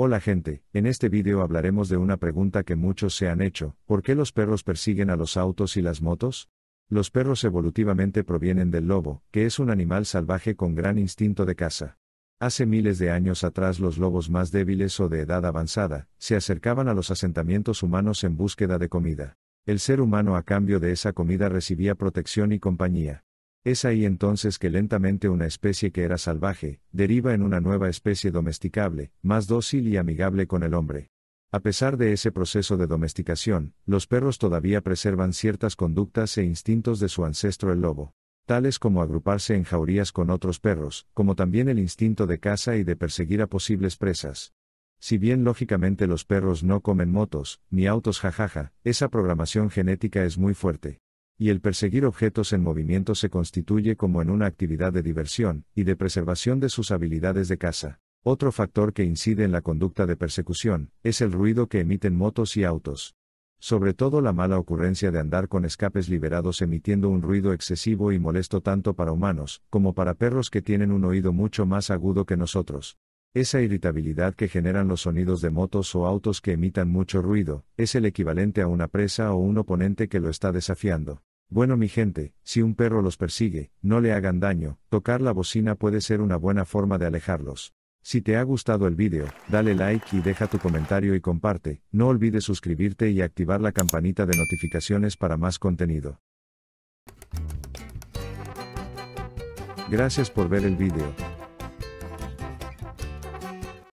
Hola gente, en este vídeo hablaremos de una pregunta que muchos se han hecho, ¿por qué los perros persiguen a los autos y las motos? Los perros evolutivamente provienen del lobo, que es un animal salvaje con gran instinto de caza. Hace miles de años atrás los lobos más débiles o de edad avanzada, se acercaban a los asentamientos humanos en búsqueda de comida. El ser humano a cambio de esa comida recibía protección y compañía. Es ahí entonces que lentamente una especie que era salvaje, deriva en una nueva especie domesticable, más dócil y amigable con el hombre. A pesar de ese proceso de domesticación, los perros todavía preservan ciertas conductas e instintos de su ancestro el lobo, tales como agruparse en jaurías con otros perros, como también el instinto de caza y de perseguir a posibles presas. Si bien lógicamente los perros no comen motos, ni autos jajaja, esa programación genética es muy fuerte y el perseguir objetos en movimiento se constituye como en una actividad de diversión y de preservación de sus habilidades de caza. Otro factor que incide en la conducta de persecución es el ruido que emiten motos y autos. Sobre todo la mala ocurrencia de andar con escapes liberados emitiendo un ruido excesivo y molesto tanto para humanos como para perros que tienen un oído mucho más agudo que nosotros. Esa irritabilidad que generan los sonidos de motos o autos que emitan mucho ruido, es el equivalente a una presa o un oponente que lo está desafiando. Bueno mi gente, si un perro los persigue, no le hagan daño, tocar la bocina puede ser una buena forma de alejarlos. Si te ha gustado el vídeo, dale like y deja tu comentario y comparte, no olvides suscribirte y activar la campanita de notificaciones para más contenido. Gracias por ver el vídeo.